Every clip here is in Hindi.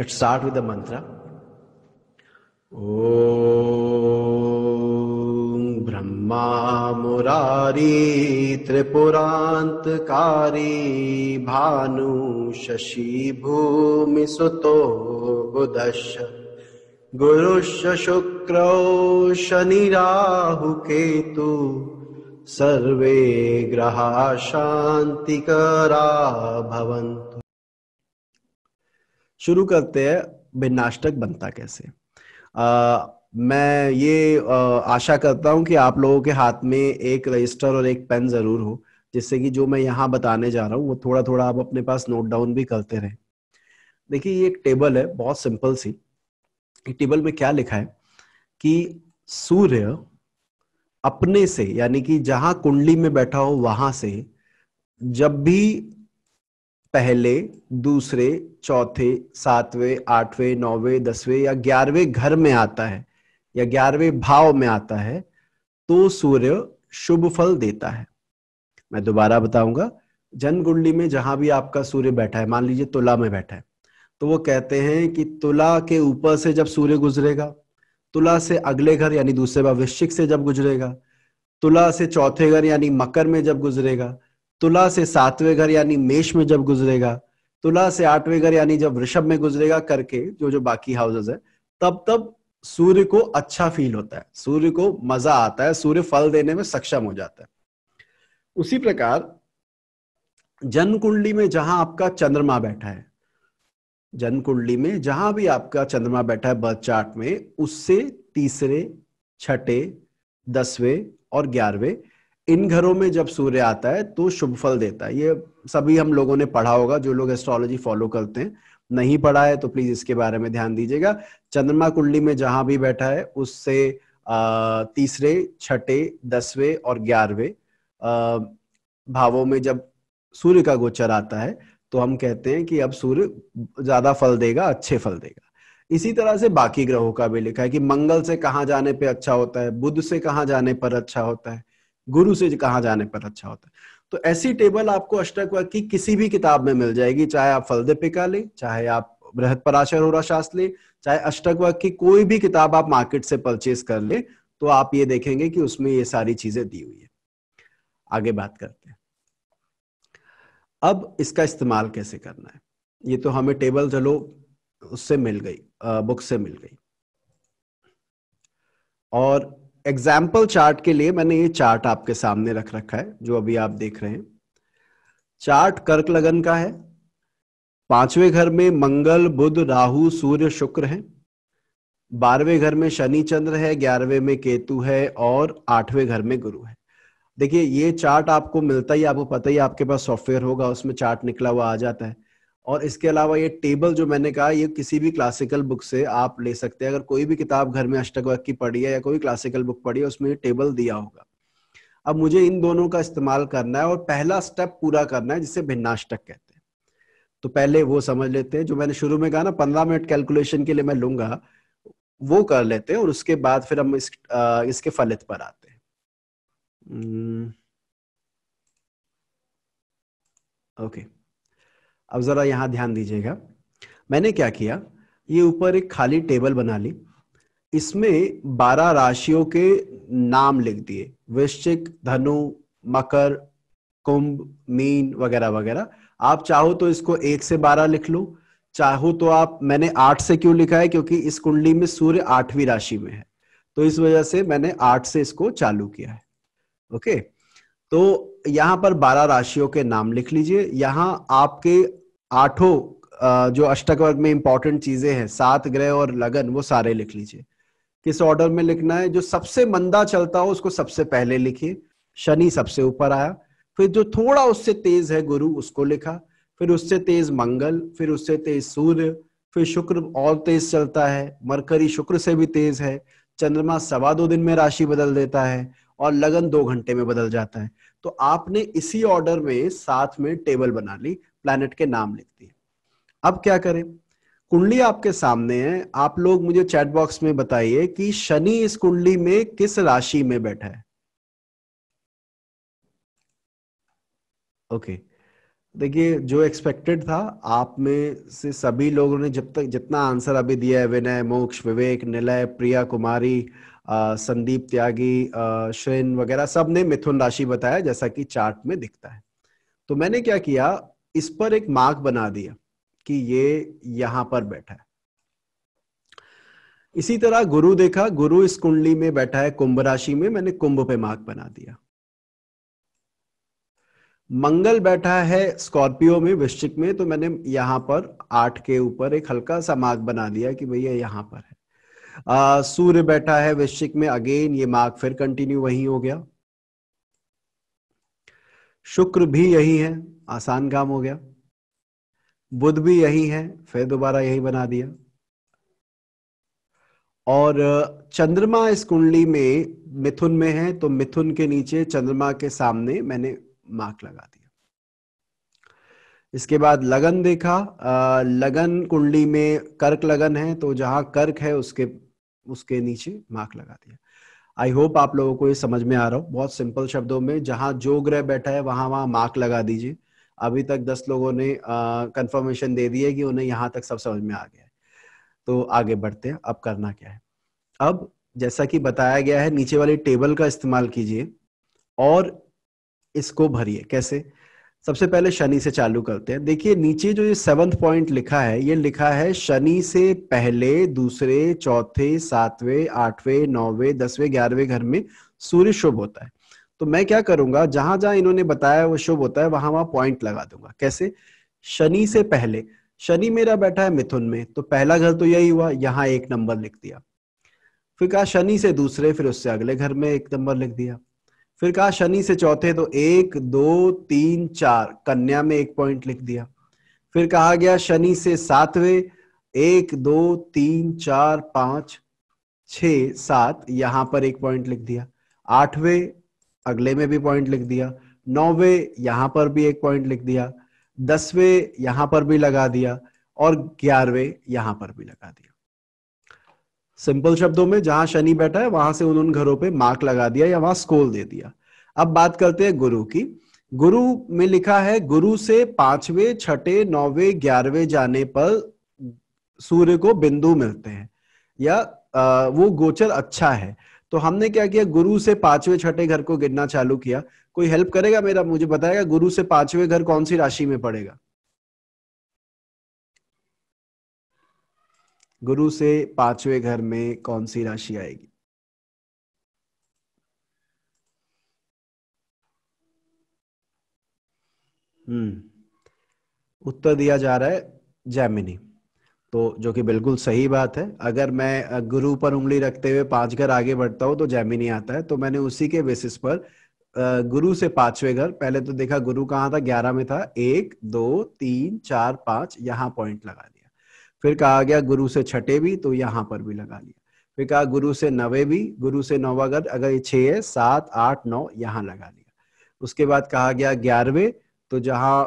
इट्स् स्टार्ट् विद् मन्त्र ओ ब्रह्मा मुरारी त्रिपुरान्तकारी भानु शशि भूमि बुधश्च गुरुश्च शुक्रौ शनिराहुकेतु सर्वे ग्रहाशान्तिकरा भवन्ति शुरू करते हैं भिन्नाष्टक बनता कैसे आ, मैं ये आ, आशा करता हूं कि आप लोगों के हाथ में एक रजिस्टर और एक पेन जरूर हो जिससे कि जो मैं यहाँ बताने जा रहा हूँ वो थोड़ा थोड़ा आप अपने पास नोट डाउन भी करते रहे देखिए ये एक टेबल है बहुत सिंपल सी टेबल में क्या लिखा है कि सूर्य अपने से यानी कि जहां कुंडली में बैठा हो वहां से जब भी पहले दूसरे चौथे सातवें आठवें नौवे दसवें या ग्यारहवें घर में आता है या ग्यारहवें भाव में आता है तो सूर्य शुभ फल देता है मैं दोबारा बताऊंगा जन कुंडली में जहां भी आपका सूर्य बैठा है मान लीजिए तुला में बैठा है तो वो कहते हैं कि तुला के ऊपर से जब सूर्य गुजरेगा तुला से अगले घर यानी दूसरे भाव वृश्चिक से जब गुजरेगा तुला से चौथे घर यानी मकर में जब गुजरेगा तुला से सातवें घर यानी मेष में जब गुजरेगा तुला से आठवें घर यानी जब वृषभ में गुजरेगा करके जो जो बाकी हाउसेस है तब तब सूर्य को अच्छा फील होता है सूर्य को मजा आता है सूर्य फल देने में सक्षम हो जाता है उसी प्रकार जन्म कुंडली में जहां आपका चंद्रमा बैठा है जन्म कुंडली में जहां भी आपका चंद्रमा बैठा है बर्थ चार्ट में उससे तीसरे छठे दसवें और ग्यारहवें इन घरों में जब सूर्य आता है तो शुभ फल देता है ये सभी हम लोगों ने पढ़ा होगा जो लोग एस्ट्रोलॉजी फॉलो करते हैं नहीं पढ़ा है तो प्लीज इसके बारे में ध्यान दीजिएगा चंद्रमा कुंडली में जहां भी बैठा है उससे तीसरे छठे दसवें और ग्यारहवें भावों में जब सूर्य का गोचर आता है तो हम कहते हैं कि अब सूर्य ज्यादा फल देगा अच्छे फल देगा इसी तरह से बाकी ग्रहों का भी लिखा है कि मंगल से कहाँ जाने पे अच्छा होता है बुध से कहाँ जाने पर अच्छा होता है गुरु से कहा जाने पर अच्छा होता है तो ऐसी टेबल आपको अष्टक वर्ग की किसी भी किताब में मिल जाएगी चाहे आप फलदपिका लें चाहे आप बृहद पराशर हो शास्त्र लें चाहे अष्टक वर्ग की कोई भी किताब आप मार्केट से परचेज कर ले तो आप ये देखेंगे कि उसमें ये सारी चीजें दी हुई है आगे बात करते हैं अब इसका इस्तेमाल कैसे करना है ये तो हमें टेबल चलो उससे मिल गई बुक से मिल गई और एग्जाम्पल चार्ट के लिए मैंने ये चार्ट आपके सामने रख रखा है जो अभी आप देख रहे हैं चार्ट कर्क लगन का है पांचवें घर में मंगल बुध राहु सूर्य शुक्र हैं बारहवें घर में शनि चंद्र है ग्यारहवें में केतु है और आठवें घर में गुरु है देखिए ये चार्ट आपको मिलता ही आपको पता ही आपके पास सॉफ्टवेयर होगा उसमें चार्ट निकला हुआ आ जाता है और इसके अलावा ये टेबल जो मैंने कहा ये किसी भी क्लासिकल बुक से आप ले सकते हैं अगर कोई भी किताब घर में अष्टक वर्ग की पढ़ी है या कोई क्लासिकल बुक पढ़ी है उसमें टेबल दिया होगा अब मुझे इन दोनों का इस्तेमाल करना है और पहला स्टेप पूरा करना है जिसे भिन्नाष्टक कहते हैं तो पहले वो समझ लेते हैं जो मैंने शुरू में कहा ना पंद्रह मिनट कैलकुलेशन के लिए मैं लूंगा वो कर लेते हैं और उसके बाद फिर हम इस, आ, इसके फलित पर आते हैं ओके hmm. okay. अब ज़रा यहाँ ध्यान दीजिएगा मैंने क्या किया ये ऊपर एक खाली टेबल बना ली इसमें बारह राशियों के नाम लिख दिए वृश्चिक धनु मकर कुंभ मीन वगैरह वगैरह आप चाहो तो इसको एक से बारह लिख लो चाहो तो आप मैंने आठ से क्यों लिखा है क्योंकि इस कुंडली में सूर्य आठवीं राशि में है तो इस वजह से मैंने आठ से इसको चालू किया है ओके okay? तो यहाँ पर बारह राशियों के नाम लिख लीजिए यहाँ आपके आठों जो अष्टक वर्ग में इंपॉर्टेंट चीजें हैं सात ग्रह और लगन वो सारे लिख लीजिए किस ऑर्डर में लिखना है जो सबसे मंदा चलता हो उसको सबसे पहले लिखिए शनि सबसे ऊपर आया फिर जो थोड़ा उससे तेज है गुरु उसको लिखा फिर उससे तेज मंगल फिर उससे तेज सूर्य फिर शुक्र और तेज चलता है मरकरी शुक्र से भी तेज है चंद्रमा सवा दो दिन में राशि बदल देता है और लगन दो घंटे में बदल जाता है तो आपने इसी ऑर्डर में साथ में टेबल बना ली प्लैनेट के नाम लिख दिए अब क्या करें कुंडली आपके सामने है आप लोग मुझे चैट बॉक्स में बताइए कि शनि इस कुंडली में किस राशि में बैठा है ओके देखिए जो एक्सपेक्टेड था आप में से सभी लोगों ने जब तक जितना आंसर अभी दिया है विनय मोक्ष विवेक निलय प्रिया कुमारी संदीप त्यागी श्रेन वगैरह सब ने मिथुन राशि बताया जैसा कि चार्ट में दिखता है तो मैंने क्या किया इस पर एक मार्क बना दिया कि ये यहां पर बैठा है इसी तरह गुरु देखा गुरु इस कुंडली में बैठा है कुंभ राशि में मैंने कुंभ पे मार्क बना दिया मंगल बैठा है स्कॉर्पियो में वृश्चिक में तो मैंने यहां पर आठ के ऊपर एक हल्का सा मार्क बना दिया कि भैया यहां पर है सूर्य बैठा है वृश्चिक में अगेन ये मार्ग फिर कंटिन्यू वही हो गया शुक्र भी यही है आसान काम हो गया बुध भी यही है फिर दोबारा यही बना दिया और चंद्रमा इस कुंडली में मिथुन में है तो मिथुन के नीचे चंद्रमा के सामने मैंने मार्क लगा दिया इसके बाद लगन देखा लगन कुंडली में कर्क लगन है तो जहां कर्क है उसके उसके नीचे मार्क लगा दिया आई होप आप लोगों को ये समझ में आ रहा हो बहुत सिंपल शब्दों में जहां जो ग्रह बैठा है वहां वहां मार्क लगा दीजिए अभी तक दस लोगों ने कंफर्मेशन दे दी है कि उन्हें यहां तक सब समझ में आ गया है तो आगे बढ़ते हैं अब करना क्या है अब जैसा कि बताया गया है नीचे वाली टेबल का इस्तेमाल कीजिए और इसको भरिए कैसे सबसे पहले शनि से चालू करते हैं देखिए नीचे जो ये सेवंथ पॉइंट लिखा है ये लिखा है शनि से पहले दूसरे चौथे सातवें आठवें नौवे दसवें ग्यारहवें घर में सूर्य शुभ होता है तो मैं क्या करूंगा जहां जहां इन्होंने बताया वो शुभ होता है वहां वहां पॉइंट लगा दूंगा कैसे शनि से पहले शनि मेरा बैठा है मिथुन में तो पहला घर तो यही हुआ यहाँ एक नंबर लिख दिया फिर कहा शनि से दूसरे फिर उससे अगले घर में एक नंबर लिख दिया फिर कहा शनि से चौथे तो एक दो तीन चार कन्या में एक पॉइंट लिख दिया फिर कहा गया शनि से सातवें एक दो तीन चार पांच छ सात यहां पर एक पॉइंट लिख दिया आठवें अगले में भी पॉइंट लिख दिया नौवे यहां पर भी एक पॉइंट लिख दिया दसवें यहां पर भी लगा दिया और ग्यारहवें यहां पर भी लगा दिया सिंपल शब्दों में जहां शनि बैठा है वहां से उन घरों पे मार्क लगा दिया या वहां स्कोल दे दिया अब बात करते हैं गुरु की गुरु में लिखा है गुरु से पांचवे छठे नौवे ग्यारहवे जाने पर सूर्य को बिंदु मिलते हैं या आ, वो गोचर अच्छा है तो हमने क्या किया गुरु से पांचवे छठे घर को गिनना चालू किया कोई हेल्प करेगा मेरा मुझे बताएगा गुरु से पांचवे घर कौन सी राशि में पड़ेगा गुरु से पांचवें घर में कौन सी राशि आएगी हम्म उत्तर दिया जा रहा है जैमिनी तो जो कि बिल्कुल सही बात है अगर मैं गुरु पर उंगली रखते हुए पांच घर आगे बढ़ता हूं तो जैमिनी आता है तो मैंने उसी के बेसिस पर गुरु से पांचवें घर पहले तो देखा गुरु कहाँ था ग्यारह में था एक दो तीन चार पांच यहां पॉइंट लगा दिया फिर कहा गया गुरु से छठे भी तो यहाँ पर भी लगा लिया फिर कहा गुरु से नवे भी गुरु से नौवा अगर अगर ये छे है सात आठ नौ यहाँ लगा लिया उसके बाद कहा गया ग्यारहवे तो जहाँ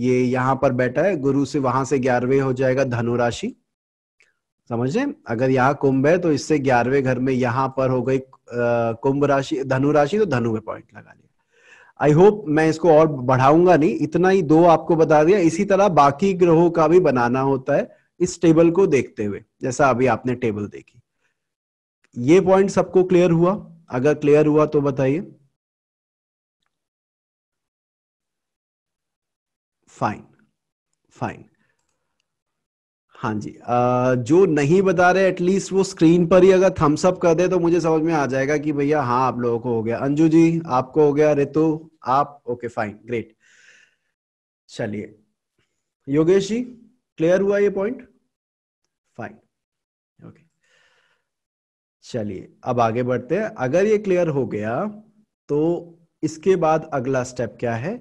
ये यहाँ पर बैठा है गुरु से वहां से ग्यारहवे हो जाएगा धनुराशि समझ रहे अगर यहाँ कुंभ है तो इससे ग्यारहवें घर में यहाँ पर हो गई कुंभ राशि धनु राशि तो धनु में पॉइंट लगा लिया आई होप मैं इसको और बढ़ाऊंगा नहीं इतना ही दो आपको बता दिया इसी तरह बाकी ग्रहों का भी बनाना होता है इस टेबल को देखते हुए जैसा अभी आपने टेबल देखी ये पॉइंट सबको क्लियर हुआ अगर क्लियर हुआ तो बताइए फाइन फाइन हाँ जी आ, जो नहीं बता रहे एटलीस्ट वो स्क्रीन पर ही अगर थम्स अप कर दे तो मुझे समझ में आ जाएगा कि भैया हाँ आप लोगों को हो गया अंजू जी आपको हो गया रितु आप ओके फाइन ग्रेट चलिए योगेश जी क्लियर हुआ ये पॉइंट फाइन ओके चलिए अब आगे बढ़ते हैं अगर ये क्लियर हो गया तो इसके बाद अगला स्टेप क्या है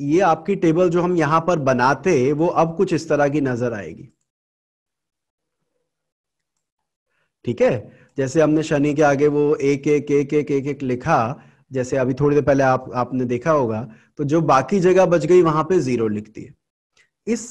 ये आपकी टेबल जो हम यहां पर बनाते वो अब कुछ इस तरह की नजर आएगी ठीक है जैसे हमने शनि के आगे वो एक एक एक एक एक एक लिखा जैसे अभी थोड़ी देर पहले आप आपने देखा होगा तो जो बाकी जगह बच गई वहां पे जीरो लिखती है इस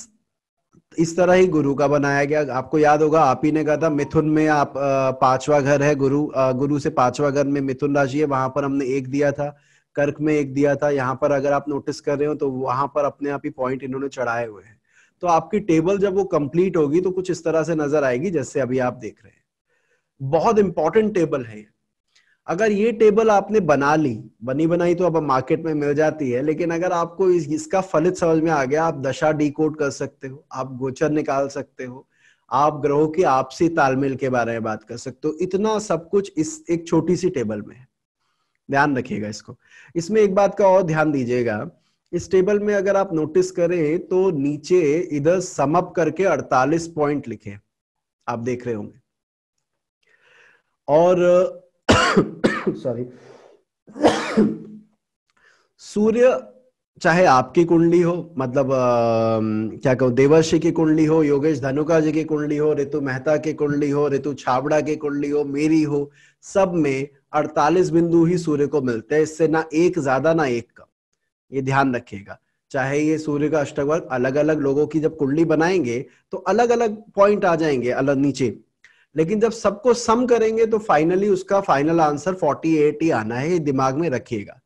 इस तरह ही गुरु का बनाया गया आपको याद होगा आप ही ने कहा था मिथुन में आप पांचवा घर है गुरु गुरु से पांचवा घर में मिथुन राशि है वहां पर हमने एक दिया था कर्क में एक दिया था यहाँ पर अगर आप नोटिस कर रहे हो तो वहां पर अपने आप ही पॉइंट इन्होंने चढ़ाए हुए हैं तो आपकी टेबल जब वो कंप्लीट होगी तो कुछ इस तरह से नजर आएगी जैसे अभी आप देख रहे हैं बहुत इंपॉर्टेंट टेबल है ये अगर ये टेबल आपने बना ली बनी बनाई तो अब मार्केट में मिल जाती है लेकिन अगर आपको इस, इसका फलित समझ में आ गया आप दशा डी कर सकते हो आप गोचर निकाल सकते हो आप ग्रहों के आपसी तालमेल के बारे में बात कर सकते हो इतना सब कुछ इस एक छोटी सी टेबल में है ध्यान रखिएगा इसको इसमें एक बात का और ध्यान दीजिएगा इस टेबल में अगर आप नोटिस करें तो नीचे इधर समअप करके 48 पॉइंट लिखे आप देख रहे होंगे और सॉरी सूर्य चाहे आपकी कुंडली हो मतलब आ, क्या कहो देवर्षि की कुंडली हो योगेश धनुका जी की कुंडली हो ऋतु मेहता की कुंडली हो ऋतु छाबड़ा की कुंडली हो मेरी हो सब में 48 बिंदु ही सूर्य को मिलते हैं इससे ना एक ज्यादा ना एक कम ये ध्यान रखिएगा चाहे ये सूर्य का अष्टवर्ग अलग अलग लोगों की जब कुंडली बनाएंगे तो अलग अलग पॉइंट आ जाएंगे अलग नीचे लेकिन जब सबको सम करेंगे तो फाइनली उसका फाइनल आंसर 48 ही आना है ये दिमाग में रखिएगा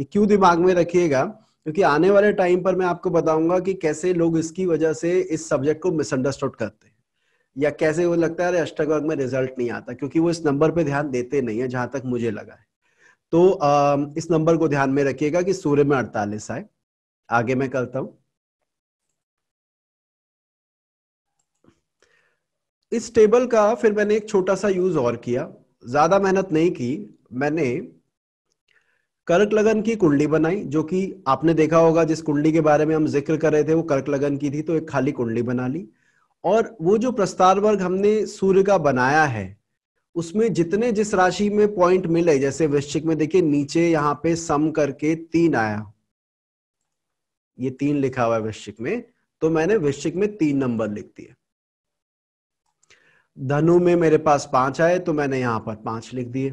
ये क्यों दिमाग में रखिएगा क्योंकि आने वाले टाइम पर मैं आपको बताऊंगा कि कैसे लोग इसकी वजह से इस सब्जेक्ट को मिसअंडरस्टूड करते हैं या कैसे वो लगता है अरे अष्टक में रिजल्ट नहीं आता क्योंकि वो इस नंबर पे ध्यान देते नहीं है जहां तक मुझे लगा है तो इस नंबर को ध्यान में रखिएगा कि सूर्य में अड़तालीस आए आगे मैं करता हूँ इस टेबल का फिर मैंने एक छोटा सा यूज और किया ज्यादा मेहनत नहीं की मैंने कर्क लगन की कुंडली बनाई जो कि आपने देखा होगा जिस कुंडली के बारे में हम जिक्र कर रहे थे वो कर्क लगन की थी तो एक खाली कुंडली बना ली और वो जो प्रस्तार वर्ग हमने सूर्य का बनाया है उसमें जितने जिस राशि में पॉइंट मिले जैसे वृश्चिक में देखिए नीचे यहाँ पे सम करके तीन आया ये तीन लिखा हुआ है वृश्चिक में तो मैंने वृश्चिक में तीन नंबर लिख दिया धनु में मेरे पास पांच आए तो मैंने यहाँ पर पांच लिख दिए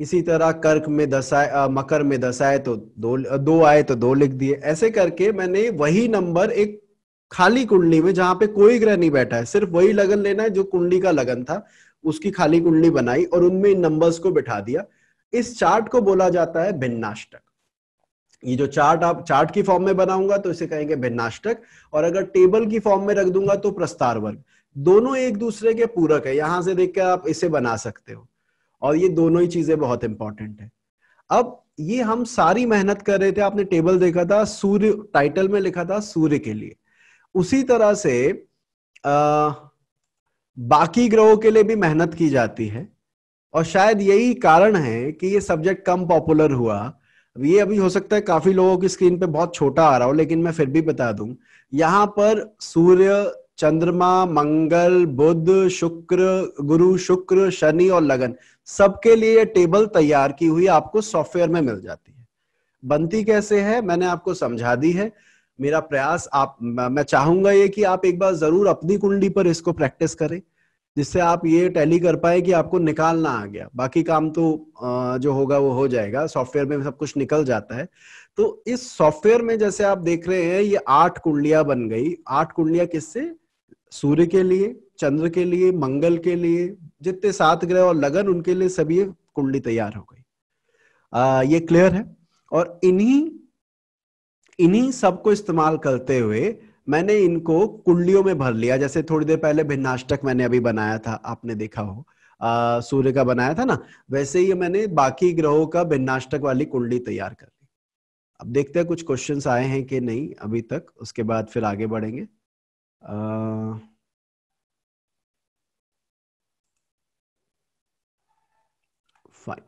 इसी तरह कर्क में दस आए मकर में दस आए तो दो दो आए तो दो लिख दिए ऐसे करके मैंने वही नंबर एक खाली कुंडली में जहां पे कोई ग्रह नहीं बैठा है सिर्फ वही लगन लेना है जो कुंडली का लगन था उसकी खाली कुंडली बनाई और उनमें इन नंबर्स को बिठा दिया इस चार्ट को बोला जाता है भिन्नाष्टक ये जो चार्ट आप चार्ट की फॉर्म में बनाऊंगा तो इसे कहेंगे भिन्नाष्टक और अगर टेबल की फॉर्म में रख दूंगा तो प्रस्तार वर्ग दोनों एक दूसरे के पूरक है यहां से देख के आप इसे बना सकते हो और ये दोनों ही चीजें बहुत इंपॉर्टेंट है अब ये हम सारी मेहनत कर रहे थे आपने टेबल देखा था सूर्य टाइटल में लिखा था सूर्य के लिए उसी तरह से आ, बाकी ग्रहों के लिए भी मेहनत की जाती है और शायद यही कारण है कि ये सब्जेक्ट कम पॉपुलर हुआ ये अभी हो सकता है काफी लोगों की स्क्रीन पे बहुत छोटा आ रहा हो लेकिन मैं फिर भी बता दूं यहां पर सूर्य चंद्रमा मंगल बुध शुक्र गुरु शुक्र शनि और लगन सबके लिए ये टेबल तैयार की हुई आपको सॉफ्टवेयर में मिल जाती है बनती कैसे है मैंने आपको समझा दी है मेरा प्रयास आप मैं चाहूंगा ये कि आप एक बार जरूर अपनी कुंडली पर इसको प्रैक्टिस करें जिससे आप ये टैली कर पाए कि आपको निकालना आ गया बाकी काम तो जो होगा वो हो जाएगा सॉफ्टवेयर में सब कुछ निकल जाता है तो इस सॉफ्टवेयर में जैसे आप देख रहे हैं ये आठ कुंडलियां बन गई आठ कुंडलियां किससे सूर्य के लिए चंद्र के लिए मंगल के लिए जितने सात ग्रह और लगन उनके लिए सभी कुंडली तैयार हो गई आ, ये क्लियर है और इन्हीं इन्हीं सबको इस्तेमाल करते हुए मैंने इनको कुंडलियों में भर लिया जैसे थोड़ी देर पहले भिन्नाष्टक मैंने अभी बनाया था आपने देखा हो सूर्य का बनाया था ना वैसे ही मैंने बाकी ग्रहों का भिन्नाष्टक वाली कुंडली तैयार कर ली अब देखते हैं कुछ क्वेश्चंस आए हैं कि नहीं अभी तक उसके बाद फिर आगे बढ़ेंगे फाइन uh,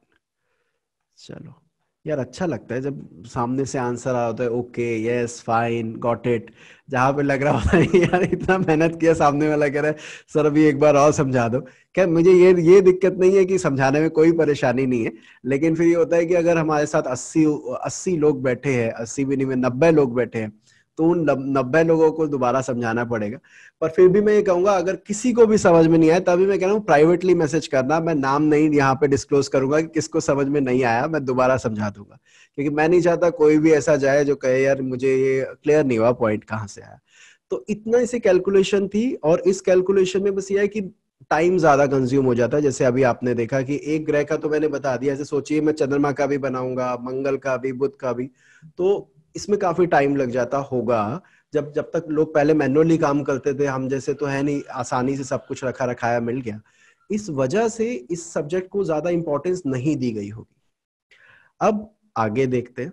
चलो यार अच्छा लगता है जब सामने से आंसर आ होता है okay yes fine got it जहां पे लग रहा होता है यार इतना मेहनत किया सामने वाला कह रहा है सर अभी एक बार और समझा दो क्या मुझे ये ये दिक्कत नहीं है कि समझाने में कोई परेशानी नहीं है लेकिन फिर ये होता है कि अगर हमारे साथ अस्सी अस्सी लोग बैठे हैं अस्सी भी नहीं में नब्बे लोग बैठे हैं तो उन नब्बे लोगों को दोबारा समझाना पड़ेगा पर फिर भी मैं ये कहूंगा अगर किसी को भी समझ में नहीं आया तभी मैं कह रहा हूँ प्राइवेटली मैसेज करना मैं नाम नहीं यहाँ पे डिस्क्लोज करूंगा कि किसको समझ में नहीं आया मैं दोबारा समझा दूंगा क्योंकि मैं नहीं चाहता कोई भी ऐसा जाए जो कहे यार मुझे ये क्लियर नहीं हुआ पॉइंट कहाँ से आया तो इतना इसे कैलकुलेशन थी और इस कैलकुलेशन में बस ये है कि टाइम ज्यादा कंज्यूम हो जाता है जैसे अभी आपने देखा कि एक ग्रह का तो मैंने बता दिया ऐसे सोचिए मैं चंद्रमा का भी बनाऊंगा मंगल का भी बुध का भी तो इसमें काफी टाइम लग जाता होगा जब जब तक लोग पहले मैनुअली काम करते थे हम जैसे तो है नहीं आसानी से सब कुछ रखा रखाया मिल गया इस वजह से इस सब्जेक्ट को ज्यादा इंपॉर्टेंस नहीं दी गई होगी अब आगे देखते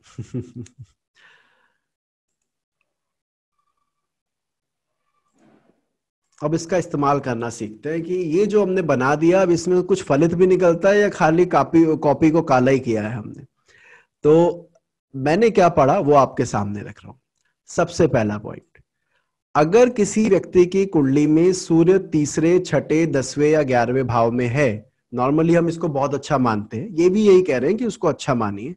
अब इसका इस्तेमाल करना सीखते हैं कि ये जो हमने बना दिया अब इसमें कुछ फलित भी निकलता है या खाली कापी कॉपी को काला ही किया है हमने तो मैंने क्या पढ़ा वो आपके सामने रख रहा हूं सबसे पहला पॉइंट अगर किसी व्यक्ति की कुंडली में सूर्य तीसरे छठे दसवें या ग्यारहवें भाव में है नॉर्मली हम इसको बहुत अच्छा मानते हैं ये भी यही कह रहे हैं कि उसको अच्छा मानिए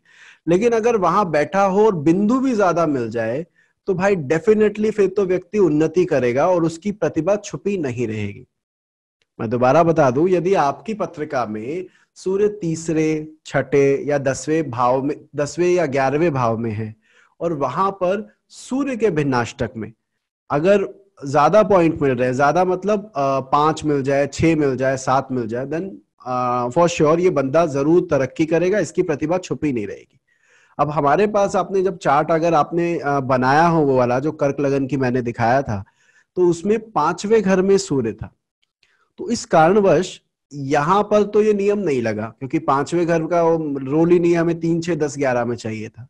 लेकिन अगर वहां बैठा हो और बिंदु भी ज्यादा मिल जाए तो भाई डेफिनेटली फिर तो व्यक्ति उन्नति करेगा और उसकी प्रतिभा छुपी नहीं रहेगी मैं दोबारा बता दूं यदि आपकी पत्रिका में सूर्य तीसरे छठे या दसवें भाव में दसवें या ग्यारहवें भाव में है और वहां पर सूर्य के भिन्नाष्टक में अगर ज्यादा पॉइंट मिल रहे ज्यादा मतलब पांच मिल जाए छह मिल जाए सात मिल जाए देन फॉर श्योर ये बंदा जरूर तरक्की करेगा इसकी प्रतिभा छुपी नहीं रहेगी अब हमारे पास आपने जब चार्ट अगर आपने बनाया हो वो वाला जो कर्क लगन की मैंने दिखाया था तो उसमें पांचवे घर में सूर्य था तो इस कारणवश यहाँ पर तो ये नियम नहीं लगा क्योंकि पांचवें घर का वो रोल ही नहीं हमें तीन छह दस ग्यारह में चाहिए था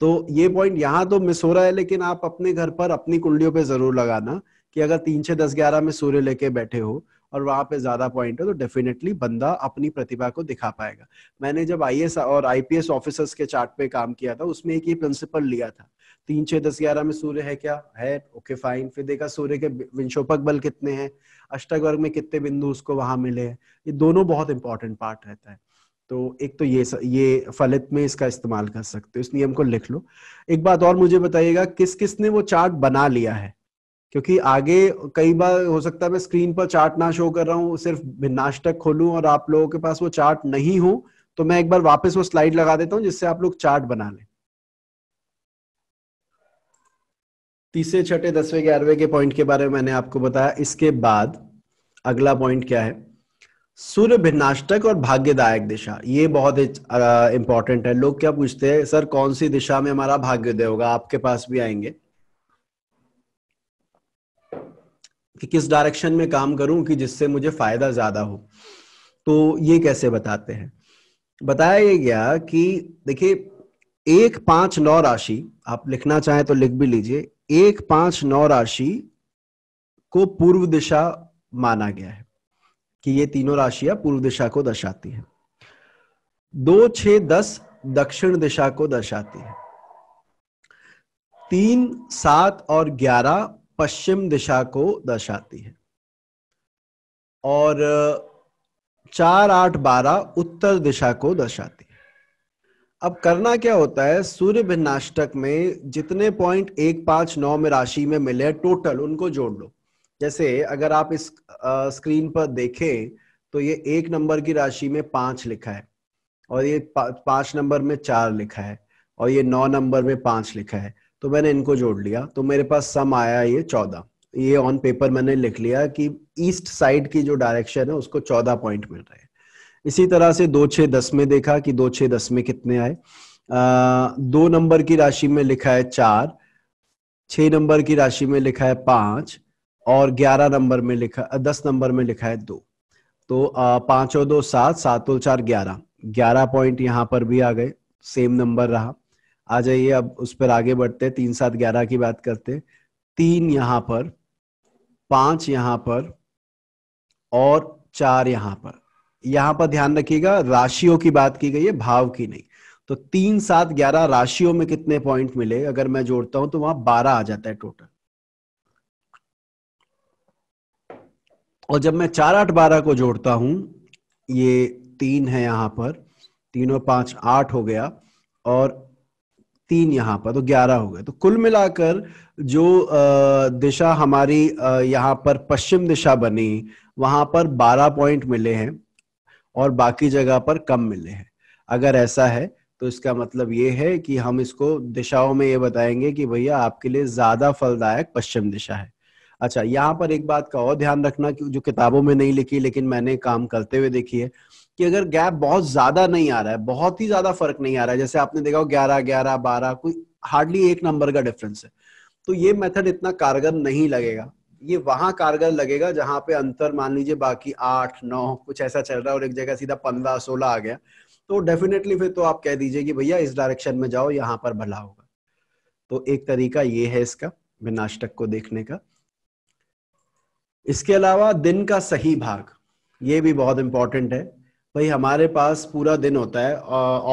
तो ये पॉइंट यहाँ तो मिस हो रहा है लेकिन आप अपने घर पर अपनी कुंडलियों पे जरूर लगाना कि अगर तीन छह दस ग्यारह में सूर्य लेके बैठे हो और वहां पे ज्यादा पॉइंट हो तो डेफिनेटली बंदा अपनी प्रतिभा को दिखा पाएगा मैंने जब आई और आईपीएस ऑफिसर्स के चार्ट पे काम किया था उसमें एक ये प्रिंसिपल लिया था तीन छह दस ग्यारह में सूर्य है क्या है ओके फाइन फिर देखा सूर्य के विंशोपक बल कितने हैं अष्टक वर्ग में कितने बिंदु उसको वहां मिले हैं ये दोनों बहुत इंपॉर्टेंट पार्ट रहता है तो एक तो ये ये फलित में इसका इस्तेमाल कर सकते हो इस नियम को लिख लो एक बात और मुझे बताइएगा किस किस ने वो चार्ट बना लिया है क्योंकि आगे कई बार हो सकता है मैं स्क्रीन पर चार्ट ना शो कर रहा हूँ सिर्फ भिन्नाष्टक खोलूं और आप लोगों के पास वो चार्ट नहीं हो तो मैं एक बार वापस वो स्लाइड लगा देता हूँ जिससे आप लोग चार्ट बना लें तीसरे छठे दसवें ग्यारहवें के पॉइंट के बारे में मैंने आपको बताया इसके बाद अगला पॉइंट क्या है सूर्य भिन्नाष्टक और भाग्यदायक दिशा ये बहुत इंपॉर्टेंट है लोग क्या पूछते हैं सर कौन सी दिशा में हमारा भाग्योदय होगा आपके पास भी आएंगे कि किस डायरेक्शन में काम करूं कि जिससे मुझे फायदा ज्यादा हो तो ये कैसे बताते हैं बताया ये गया कि देखिए एक पांच नौ राशि आप लिखना चाहें तो लिख भी लीजिए एक पांच नौ राशि को पूर्व दिशा माना गया है कि ये तीनों राशियां पूर्व दिशा को दर्शाती है दो छ दस दक्षिण दिशा को दर्शाती है तीन सात और ग्यारह पश्चिम दिशा को दर्शाती है और चार आठ बारह उत्तर दिशा को दर्शाती है अब करना क्या होता है सूर्य भिन्नाष्टक में जितने पॉइंट एक पांच नौ में राशि में मिले टोटल उनको जोड़ लो जैसे अगर आप इस स्क्रीन पर देखें तो ये एक नंबर की राशि में पांच लिखा है और ये पा, पांच नंबर में चार लिखा है और ये नौ नंबर में पांच लिखा है तो मैंने इनको जोड़ लिया तो मेरे पास सम आया ये चौदह ये ऑन पेपर मैंने लिख लिया कि ईस्ट साइड की जो डायरेक्शन है उसको चौदह पॉइंट मिल रहे हैं इसी तरह से दो छह दस में देखा कि दो छह दस में कितने आए आ, दो नंबर की राशि में लिखा है चार छ नंबर की राशि में लिखा है पांच और ग्यारह नंबर में लिखा दस नंबर में लिखा है दो तो पांच और दो सात सात और चार ग्यारह ग्यारह पॉइंट यहां पर भी आ गए सेम नंबर रहा आ जाइए अब उस पर आगे बढ़ते तीन सात ग्यारह की बात करते तीन यहां पर पांच यहां पर और चार यहां पर यहां पर ध्यान रखिएगा राशियों की बात की गई है भाव की नहीं तो तीन सात ग्यारह राशियों में कितने पॉइंट मिले अगर मैं जोड़ता हूं तो वहां बारह आ जाता है टोटल और जब मैं चार आठ बारह को जोड़ता हूं ये तीन है यहां पर तीन और पांच आठ हो गया और तीन यहां पर तो ग्यारह हो गया तो कुल मिलाकर जो दिशा हमारी यहां पर पश्चिम दिशा बनी वहां पर बारह पॉइंट मिले हैं और बाकी जगह पर कम मिले हैं अगर ऐसा है तो इसका मतलब ये है कि हम इसको दिशाओं में ये बताएंगे कि भैया आपके लिए ज्यादा फलदायक पश्चिम दिशा है अच्छा यहाँ पर एक बात का और ध्यान रखना कि जो किताबों में नहीं लिखी लेकिन मैंने काम करते हुए देखी है कि अगर गैप बहुत ज्यादा नहीं आ रहा है बहुत ही ज्यादा फर्क नहीं आ रहा है जैसे आपने देखा हो ग्यारह ग्यारह बारह कोई हार्डली एक नंबर का डिफरेंस है तो ये मेथड इतना कारगर नहीं लगेगा ये वहां कारगर लगेगा जहां पे अंतर मान लीजिए बाकी आठ नौ कुछ ऐसा चल रहा है और एक जगह सीधा पंद्रह सोलह आ गया तो डेफिनेटली फिर तो आप कह दीजिए कि भैया इस डायरेक्शन में जाओ यहाँ पर भला होगा तो एक तरीका ये है इसका विनाशक को देखने का इसके अलावा दिन का सही भाग ये भी बहुत इंपॉर्टेंट है भाई हमारे पास पूरा दिन होता है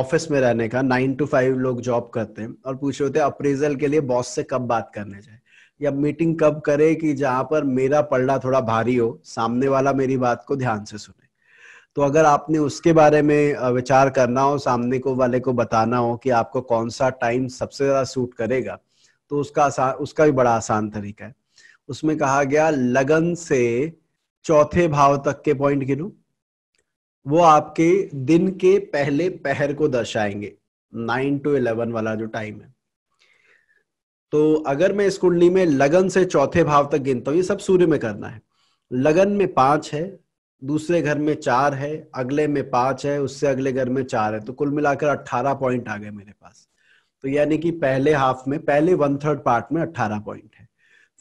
ऑफिस में रहने का नाइन टू फाइव लोग जॉब करते हैं और पूछे होते हैं अप्रेजल के लिए बॉस से कब बात करने जाए या मीटिंग कब करे कि जहां पर मेरा पलड़ा थोड़ा भारी हो सामने वाला मेरी बात को ध्यान से सुने तो अगर आपने उसके बारे में विचार करना हो सामने को वाले को बताना हो कि आपको कौन सा टाइम सबसे ज्यादा सूट करेगा तो उसका आसान उसका भी बड़ा आसान तरीका है उसमें कहा गया लगन से चौथे भाव तक के पॉइंट गिनो वो आपके दिन के पहले पहर को दर्शाएंगे नाइन टू इलेवन वाला जो टाइम है तो अगर मैं इस कुंडली में लगन से चौथे भाव तक गिनता हूँ ये सब सूर्य में करना है लगन में पांच है दूसरे घर में चार है अगले में पांच है उससे अगले घर में चार है तो कुल मिलाकर अट्ठारह पॉइंट आ गए मेरे पास तो यानी कि पहले हाफ में पहले वन थर्ड पार्ट में अट्ठारह पॉइंट है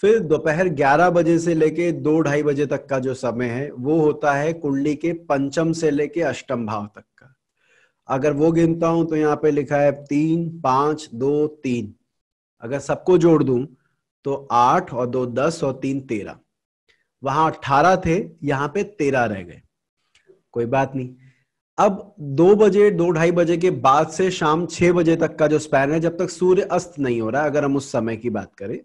फिर दोपहर ग्यारह बजे से लेके दो ढाई बजे तक का जो समय है वो होता है कुंडली के पंचम से लेके अष्टम भाव तक का अगर वो गिनता हूं तो यहाँ पे लिखा है तीन पांच दो तीन अगर सबको जोड़ दूं तो आठ और दो दस और तीन तेरह वहां अठारह थे यहाँ पे तेरह रह गए कोई बात नहीं अब दो बजे दो ढाई बजे के बाद से शाम छह बजे तक का जो स्पैन है जब तक सूर्य अस्त नहीं हो रहा अगर हम उस समय की बात करें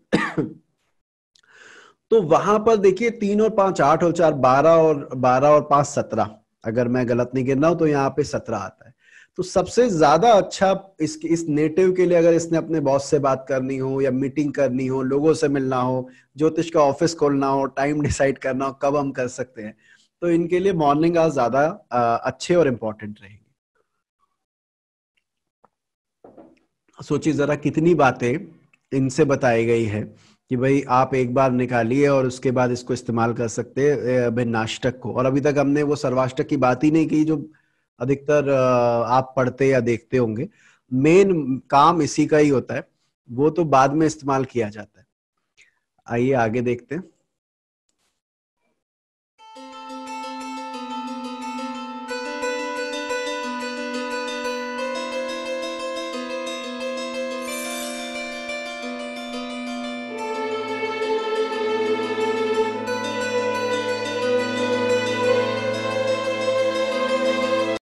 तो वहां पर देखिए तीन और पांच आठ और चार बारह और बारह और पांच सत्रह अगर मैं गलत नहीं गिर रहा हूं तो यहाँ पे सत्रह आता है तो सबसे ज्यादा अच्छा इस इस नेटिव के लिए अगर इसने अपने बॉस से बात करनी हो या मीटिंग करनी हो लोगों से मिलना हो ज्योतिष का ऑफिस खोलना हो टाइम डिसाइड करना हो कब हम कर सकते हैं तो इनके लिए मॉर्निंग आज ज्यादा अच्छे और इम्पोर्टेंट रहेंगे सोचिए जरा कितनी बातें इनसे बताई गई है कि भाई आप एक बार निकालिए और उसके बाद इसको इस्तेमाल कर सकते हैं भिन्नाष्टक को और अभी तक हमने वो सर्वाष्टक की बात ही नहीं की जो अधिकतर आप पढ़ते या देखते होंगे मेन काम इसी का ही होता है वो तो बाद में इस्तेमाल किया जाता है आइए आगे देखते हैं